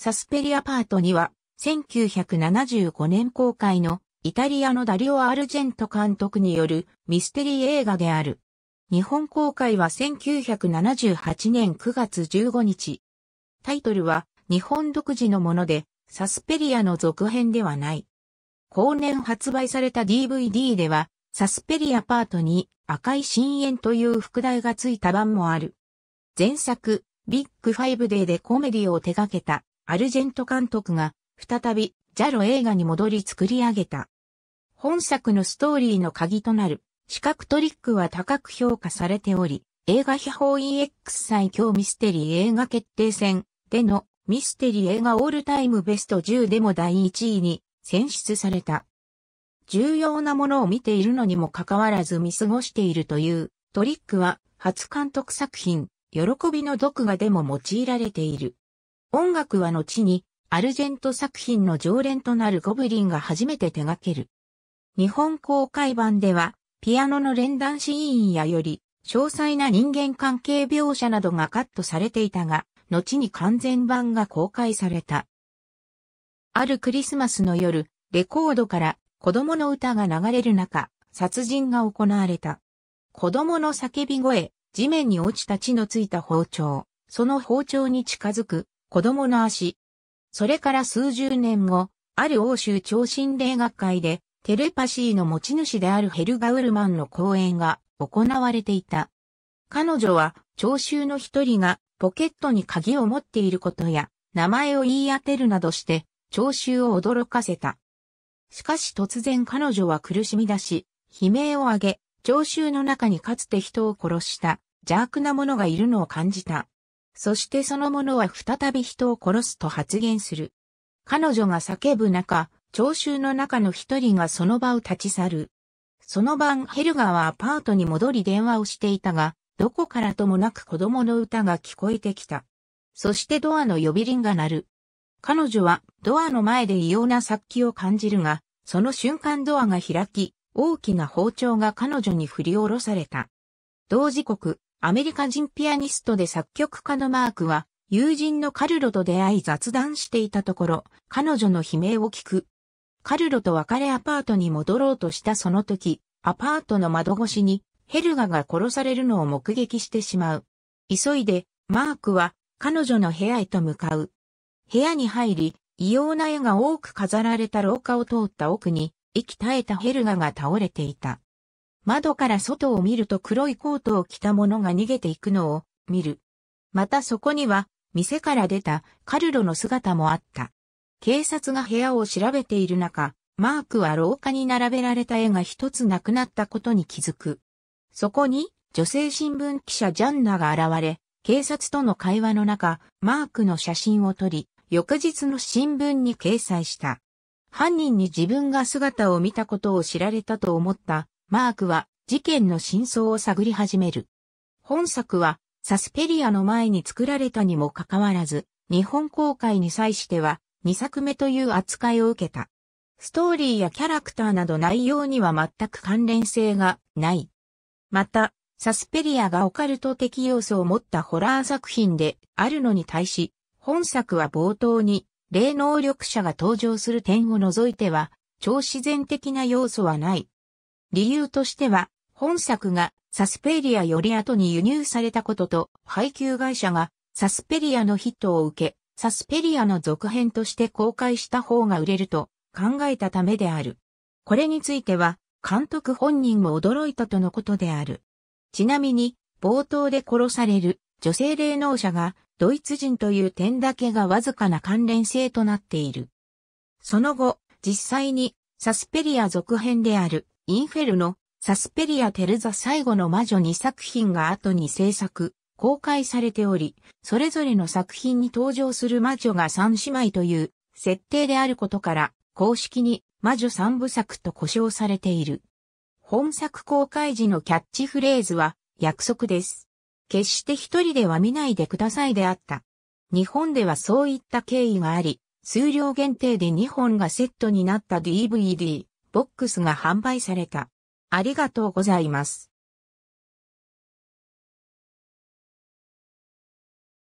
サスペリアパートには、1975年公開のイタリアのダリオ・アルジェント監督によるミステリー映画である。日本公開は1978年9月15日。タイトルは日本独自のもので、サスペリアの続編ではない。後年発売された DVD では、サスペリアパートに赤い深淵という副題がついた版もある。前作、ビッグファイブデーでコメディを手掛けたアルジェント監督が、再び、ジャロ映画に戻り作り上げた。本作のストーリーの鍵となる、視覚トリックは高く評価されており、映画秘宝 EX 最強ミステリー映画決定戦でのミステリー映画オールタイムベスト10でも第1位に選出された。重要なものを見ているのにもかかわらず見過ごしているというトリックは初監督作品、喜びの毒画でも用いられている。音楽は後に、アルジェント作品の常連となるゴブリンが初めて手掛ける。日本公開版では、ピアノの連弾シーンやより、詳細な人間関係描写などがカットされていたが、後に完全版が公開された。あるクリスマスの夜、レコードから子供の歌が流れる中、殺人が行われた。子供の叫び声、地面に落ちた血のついた包丁、その包丁に近づく子供の足。それから数十年後、ある欧州超心霊学会で、テレパシーの持ち主であるヘルガウルマンの講演が行われていた。彼女は、聴衆の一人がポケットに鍵を持っていることや、名前を言い当てるなどして、聴衆を驚かせた。しかし突然彼女は苦しみ出し、悲鳴を上げ、聴衆の中にかつて人を殺した邪悪な者がいるのを感じた。そしてその者は再び人を殺すと発言する。彼女が叫ぶ中、聴衆の中の一人がその場を立ち去る。その晩ヘルガーはアパートに戻り電話をしていたが、どこからともなく子供の歌が聞こえてきた。そしてドアの呼び鈴が鳴る。彼女はドアの前で異様な殺気を感じるが、その瞬間ドアが開き、大きな包丁が彼女に振り下ろされた。同時刻、アメリカ人ピアニストで作曲家のマークは、友人のカルロと出会い雑談していたところ、彼女の悲鳴を聞く。カルロと別れアパートに戻ろうとしたその時、アパートの窓越しにヘルガが殺されるのを目撃してしまう。急いで、マークは彼女の部屋へと向かう。部屋に入り、異様な絵が多く飾られた廊下を通った奥に、息絶えたヘルガが倒れていた。窓から外を見ると黒いコートを着た者が逃げていくのを見る。またそこには店から出たカルロの姿もあった。警察が部屋を調べている中、マークは廊下に並べられた絵が一つなくなったことに気づく。そこに女性新聞記者ジャンナが現れ、警察との会話の中、マークの写真を撮り、翌日の新聞に掲載した。犯人に自分が姿を見たことを知られたと思ったマークは事件の真相を探り始める。本作はサスペリアの前に作られたにもかかわらず、日本公開に際しては2作目という扱いを受けた。ストーリーやキャラクターなど内容には全く関連性がない。また、サスペリアがオカルト的要素を持ったホラー作品であるのに対し、本作は冒頭に霊能力者が登場する点を除いては、超自然的な要素はない。理由としては、本作がサスペリアより後に輸入されたことと、配給会社がサスペリアのヒットを受け、サスペリアの続編として公開した方が売れると考えたためである。これについては、監督本人も驚いたとのことである。ちなみに、冒頭で殺される女性霊能者がドイツ人という点だけがわずかな関連性となっている。その後、実際にサスペリア続編であるインフェルノ、サスペリア・テルザ最後の魔女2作品が後に制作、公開されており、それぞれの作品に登場する魔女が3姉妹という設定であることから、公式に魔女3部作と呼称されている。本作公開時のキャッチフレーズは、約束です。決して一人では見ないでくださいであった。日本ではそういった経緯があり、数量限定で2本がセットになった DVD、ボックスが販売された。ありがとうございます。